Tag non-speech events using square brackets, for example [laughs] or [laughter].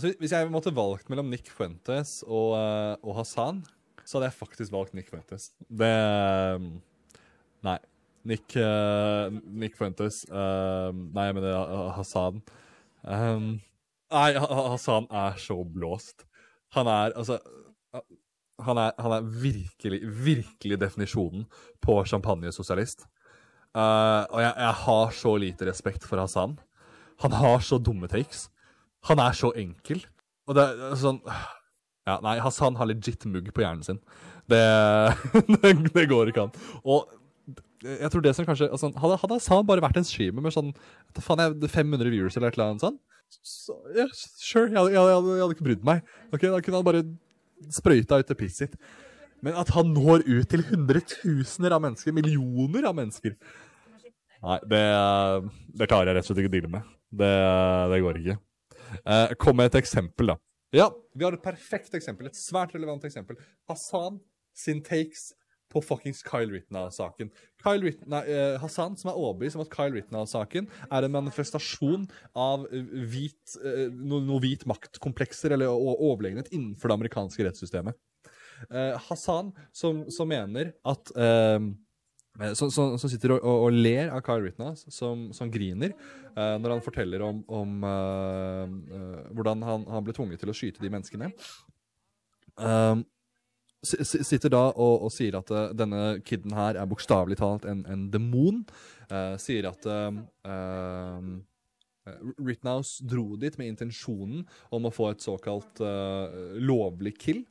Altså, hvis jeg måtte valgt mellom Nick Fuentes og, eh, og Hassan, så hadde jeg faktisk valgt Nick Fuentes. Det eh, Nei. Nick, uh, Nick Fuentes uh, Nei, jeg mener Hassan. Um, nei, Hassan er så blåst. Han er altså han er, han er virkelig, virkelig definisjonen på champagnesosialist. Uh, og jeg, jeg, har så lite respekt for Hassan. Han har så dumme triks. Han er så enkel. Og det er sånn ja, Nei, Hassan har legit mugg på hjernen sin. Det, [laughs] det, det går ikke an. Og jeg tror det som kanskje altså, Hadde, hadde Hassan bare vært en streamer med sånn faen jeg, 500 viewers eller et eller annet sånt, så, ja, sure, jeg, jeg, jeg, jeg, hadde ikke brydd meg. Okay, da kunne han bare sprøyta ut det pisset sitt. Men at han når ut til hundretusener av mennesker, millioner av mennesker Nei, det, det klarer jeg rett og slett ikke å deale med. Det, det går ikke. Eh, kom med et eksempel, da. Ja, vi har et perfekt eksempel. Et svært relevant eksempel. Hassan sin takes på fuckings Kyle Ritna-saken. Kyle Ritna, eh, Hassan, som er overbevist om at Kyle Ritna-saken er en manifestasjon av hvit, eh, noe, no hvit maktkomplekser eller overlegenhet innenfor det amerikanske rettssystemet. Eh, Hassan, som, som, mener at eh, som, som, sitter og, og, og, ler av Kyle Ritnas, som, som griner uh, når han forteller om, om uh, uh, hvordan han, han, ble tvunget til å skyte de menneskene. sitter da og, og sier at denne kiden her er bokstavelig talt en, en demon. sier at Ritnows dro dit med intensjonen om å få et såkalt lovlig kill.